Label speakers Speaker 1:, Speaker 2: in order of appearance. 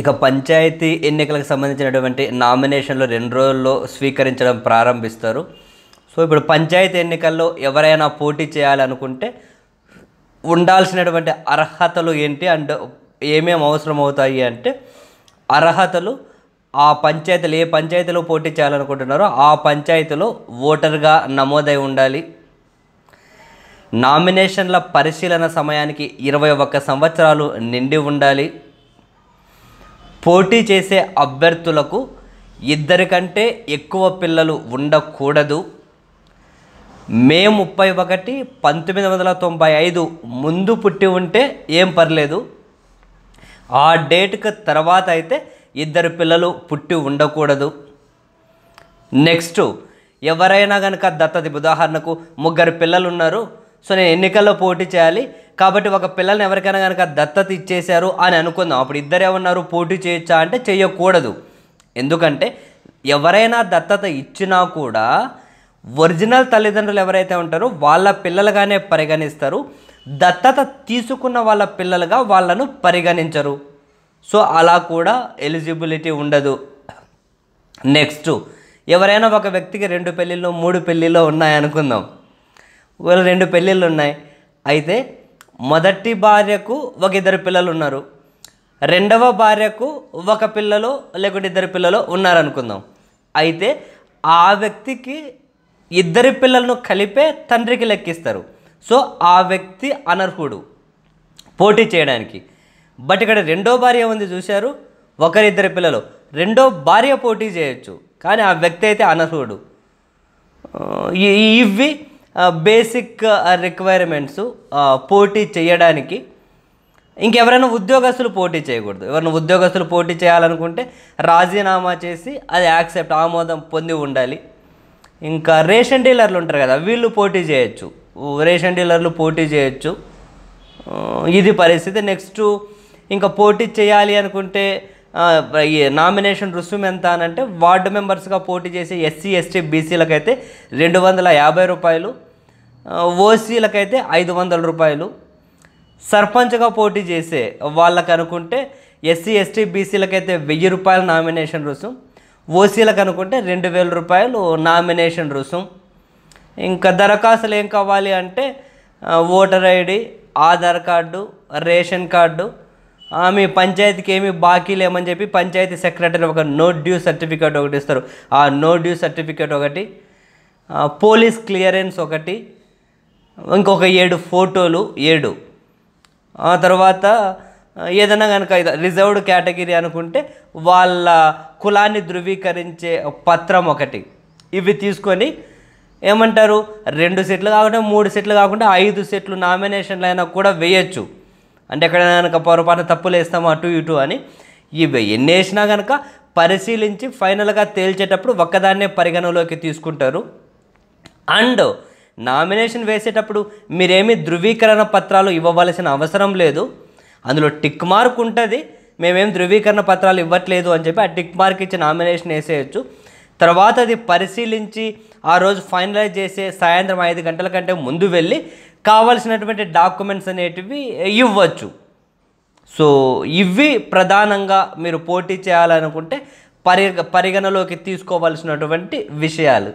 Speaker 1: ఇక పంచాయతీ ఎన్నికలకు సంబంధించినటువంటి నామినేషన్లు రెండు రోజుల్లో స్వీకరించడం ప్రారంభిస్తారు సో ఇప్పుడు పంచాయతీ ఎన్నికల్లో ఎవరైనా పోటీ చేయాలనుకుంటే ఉండాల్సినటువంటి అర్హతలు ఏంటి అండ్ ఏమేమి అవసరం అవుతాయి అంటే అర్హతలు ఆ పంచాయతీలు ఏ పంచాయతీలో పోటీ చేయాలనుకుంటున్నారో ఆ పంచాయతీలో ఓటర్గా నమోదై ఉండాలి నామినేషన్ల పరిశీలన సమయానికి ఇరవై ఒక్క సంవత్సరాలు నిండి ఉండాలి పోటీ చేసే అభ్యర్థులకు ఇద్దరికంటే ఎక్కువ పిల్లలు ఉండకూడదు మే ముప్పై ఒకటి పంతొమ్మిది వందల తొంభై ఐదు ముందు పుట్టి ఉంటే ఏం పర్లేదు ఆ డేట్కి తర్వాత అయితే ఇద్దరు పిల్లలు పుట్టి ఉండకూడదు నెక్స్ట్ ఎవరైనా కనుక దత్తది ఉదాహరణకు ముగ్గురు పిల్లలు ఉన్నారు సో నేను ఎన్నికల్లో పోటీ చేయాలి కాబట్టి ఒక పిల్లల్ని ఎవరికైనా కనుక దత్తత ఇచ్చేశారు అని అనుకుందాం అప్పుడు ఇద్దరు ఏమన్నారు పోటీ చేయొచ్చా అంటే చేయకూడదు ఎందుకంటే ఎవరైనా దత్తత ఇచ్చినా కూడా ఒరిజినల్ తల్లిదండ్రులు ఎవరైతే ఉంటారో వాళ్ళ పిల్లలుగానే పరిగణిస్తారు దత్తత తీసుకున్న వాళ్ళ పిల్లలుగా వాళ్ళను పరిగణించరు సో అలా కూడా ఎలిజిబిలిటీ ఉండదు నెక్స్ట్ ఎవరైనా ఒక వ్యక్తికి రెండు పెళ్ళిళ్ళు మూడు పెళ్ళిళ్ళు ఉన్నాయనుకుందాం వీళ్ళు రెండు పెళ్ళిళ్ళు ఉన్నాయి అయితే మొదటి భార్యకు ఒక ఇద్దరు పిల్లలు ఉన్నారు రెండవ భార్యకు ఒక పిల్లలు లేకుంటే ఇద్దరు పిల్లలు ఉన్నారనుకుందాం అయితే ఆ వ్యక్తికి ఇద్దరి పిల్లలను కలిపే తండ్రికి లెక్కిస్తారు సో ఆ వ్యక్తి అనర్హుడు పోటీ చేయడానికి బట్ ఇక్కడ రెండో భార్య ఉంది చూశారు ఒకరిద్దరి పిల్లలు రెండో భార్య పోటీ చేయొచ్చు కానీ ఆ వ్యక్తి అయితే అనర్హుడు ఇవి బేసిక్ రిక్వైర్మెంట్స్ పోటీ చేయడానికి ఇంకెవరైనా ఉద్యోగస్తులు పోటీ చేయకూడదు ఎవరైనా ఉద్యోగస్తులు పోటీ చేయాలనుకుంటే రాజీనామా చేసి అది యాక్సెప్ట్ ఆమోదం పొంది ఉండాలి ఇంకా రేషన్ డీలర్లు ఉంటారు కదా వీళ్ళు పోటీ చేయొచ్చు రేషన్ డీలర్లు పోటీ చేయొచ్చు ఇది పరిస్థితి నెక్స్ట్ ఇంకా పోటీ చేయాలి అనుకుంటే ఈ నామినేషన్ రుసుము ఎంత అనంటే వార్డు మెంబర్స్గా పోటీ చేసే ఎస్సీ ఎస్టీ బీసీలకైతే రెండు వందల యాభై రూపాయలు ఓసీలకైతే ఐదు వందల రూపాయలు సర్పంచ్గా పోటీ చేసే వాళ్ళకు అనుకుంటే ఎస్సీ ఎస్టీ బీసీలకైతే వెయ్యి రూపాయల నామినేషన్ రుసుం ఓసీలకు అనుకుంటే రెండు వేల రూపాయలు నామినేషన్ రుసుం ఇంకా దరఖాస్తులు ఏం కావాలి అంటే voter ID Aadhaar card ration card మీ పంచాయతీకి ఏమి బాకీ లేమని చెప్పి పంచాయతీ సెక్రటరీ ఒక నో డ్యూ సర్టిఫికేట్ ఒకటి ఇస్తారు ఆ నో డ్యూ సర్టిఫికేట్ ఒకటి పోలీస్ క్లియరెన్స్ ఒకటి ఇంకొక ఏడు ఫోటోలు ఏడు ఆ తర్వాత ఏదైనా కనుక రిజర్వ్డ్ కేటగిరీ అనుకుంటే వాళ్ళ కులాన్ని ధృవీకరించే పత్రం ఒకటి ఇవి తీసుకొని ఏమంటారు రెండు సెట్లు కాకుండా మూడు సెట్లు కాకుండా ఐదు సెట్లు నామినేషన్లు అయినా కూడా వేయచ్చు అంటే ఎక్కడైనా కనుక పొరపాటున తప్పులు వేస్తాము అటు ఇటు అని ఇవి ఎన్ని వేసినా కనుక పరిశీలించి ఫైనల్గా తేల్చేటప్పుడు ఒక్కదాన్నే పరిగణలోకి తీసుకుంటారు అండ్ నామినేషన్ వేసేటప్పుడు మీరేమీ ధృవీకరణ పత్రాలు ఇవ్వవలసిన అవసరం లేదు అందులో టిక్ మార్క్ ఉంటుంది మేమేం ధృవీకరణ పత్రాలు ఇవ్వట్లేదు అని చెప్పి ఆ టిక్ మార్క్ ఇచ్చి నామినేషన్ వేసేయచ్చు తర్వాత అది పరిశీలించి ఆ రోజు ఫైనలైజ్ చేసే సాయంత్రం ఐదు గంటల కంటే ముందు వెళ్ళి కావలసినటువంటి డాక్యుమెంట్స్ అనేటివి ఇవ్వచ్చు సో ఇవి ప్రధానంగా మీరు పోటీ చేయాలనుకుంటే పరి పరిగణలోకి తీసుకోవాల్సినటువంటి విషయాలు